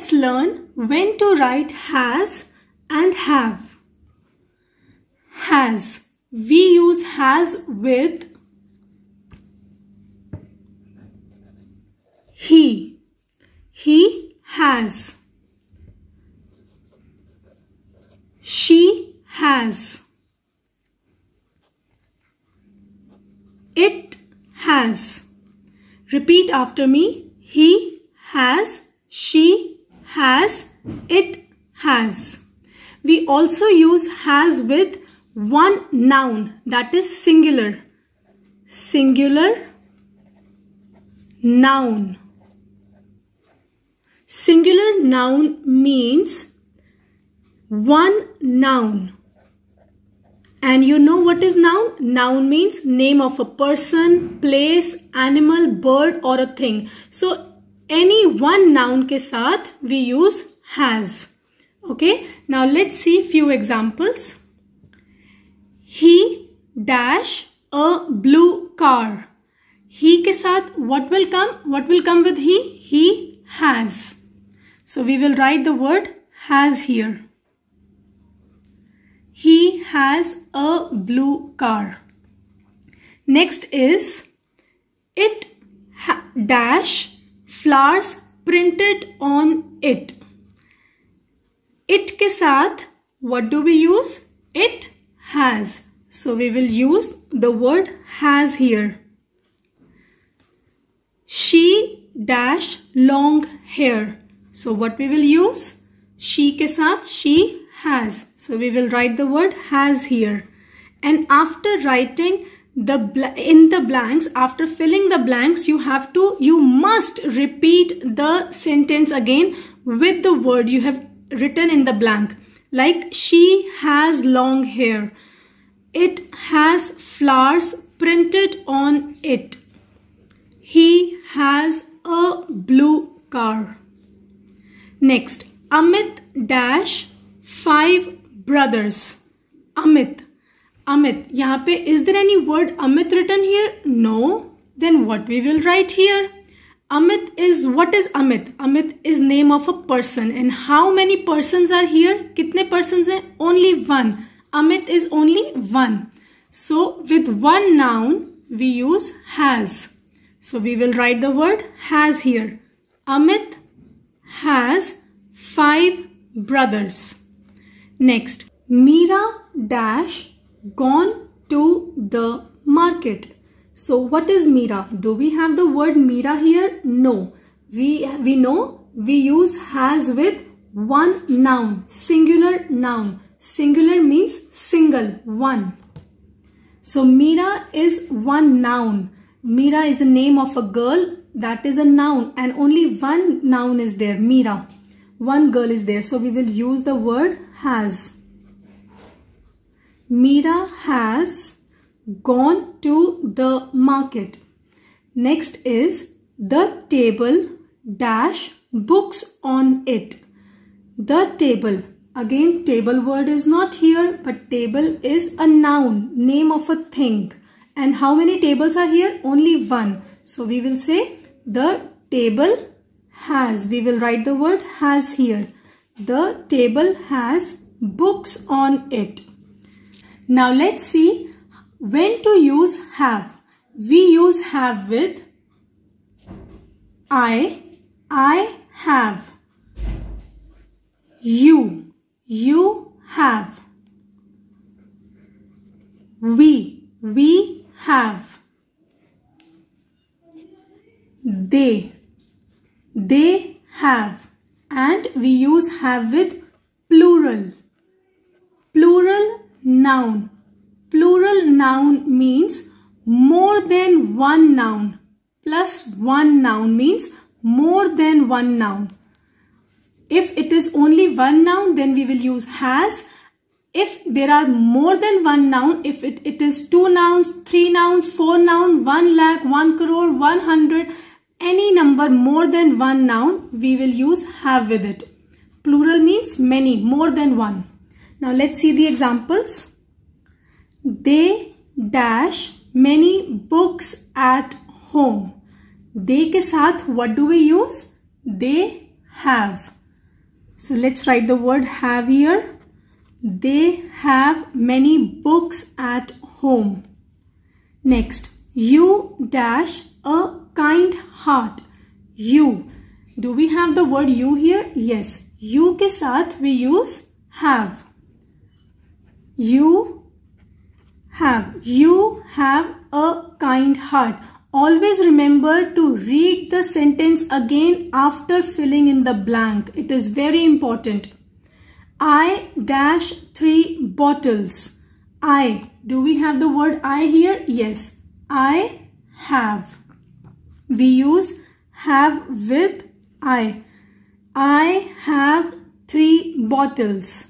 Let's learn when to write has and have. Has. We use has with he. He has. She has. It has. Repeat after me. He has, she has, it has. We also use has with one noun that is singular. Singular noun. Singular noun means one noun. And you know what is noun? Noun means name of a person, place, animal, bird or a thing. So any one noun ke we use has. Okay. Now let's see few examples. He dash a blue car. He ke what will come? What will come with he? He has. So we will write the word has here. He has a blue car. Next is it dash Flowers printed on it. It के साथ what do we use? It has. So we will use the word has here. She dash long hair. So what we will use? She ke saath she has. So we will write the word has here. And after writing the in the blanks after filling the blanks you have to you must repeat the sentence again with the word you have written in the blank like she has long hair it has flowers printed on it he has a blue car next amit dash five brothers amit Amit. यहाँ is there any word Amit written here? No. Then what we will write here? Amit is what is Amit? Amit is name of a person. And how many persons are here? कितने persons हैं? Only one. Amit is only one. So with one noun we use has. So we will write the word has here. Amit has five brothers. Next, Meera dash gone to the market. So what is Mira? Do we have the word Mira here? No. We, we know we use has with one noun, singular noun. Singular means single, one. So Mira is one noun. Mira is the name of a girl. That is a noun and only one noun is there, Mira. One girl is there. So we will use the word has. Mira has gone to the market. Next is the table dash books on it. The table. Again table word is not here but table is a noun, name of a thing. And how many tables are here? Only one. So we will say the table has. We will write the word has here. The table has books on it. Now let's see when to use have. We use have with I, I have. You, you have. We, we have. They, they have. And we use have with plural. Plural noun. Plural noun means more than one noun. Plus one noun means more than one noun. If it is only one noun, then we will use has. If there are more than one noun, if it, it is two nouns, three nouns, four noun, one lakh, one crore, one hundred, any number more than one noun, we will use have with it. Plural means many, more than one. Now let's see the examples. They dash many books at home. They के साथ what do we use? They have. So let's write the word have here. They have many books at home. Next, you dash a kind heart. You. Do we have the word you here? Yes. You के साथ we use have. You have. You have a kind heart. Always remember to read the sentence again after filling in the blank. It is very important. I dash three bottles. I. Do we have the word I here? Yes. I have. We use have with I. I have three bottles.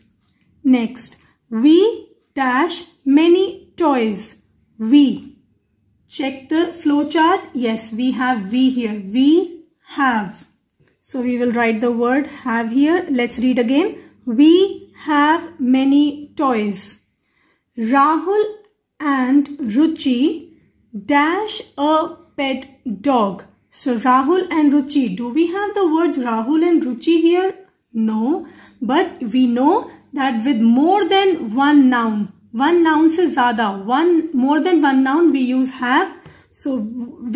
Next. We dash many toys. We. Check the flowchart. Yes, we have we here. We have. So we will write the word have here. Let's read again. We have many toys. Rahul and Ruchi dash a pet dog. So Rahul and Ruchi. Do we have the words Rahul and Ruchi here? No. But we know that with more than one noun, one noun se zyada, one, more than one noun we use have. So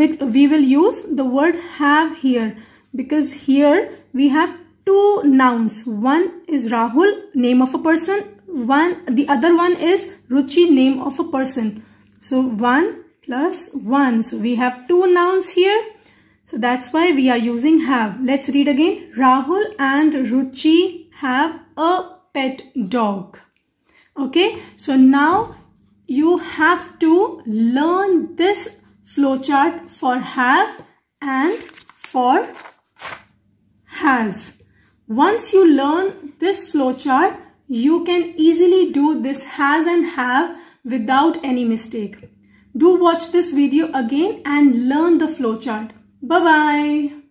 with, we will use the word have here because here we have two nouns. One is Rahul, name of a person. One, the other one is Ruchi, name of a person. So 1 plus 1. So we have two nouns here. So that's why we are using have. Let's read again. Rahul and Ruchi have a pet dog okay so now you have to learn this flowchart for have and for has once you learn this flowchart you can easily do this has and have without any mistake do watch this video again and learn the flowchart bye bye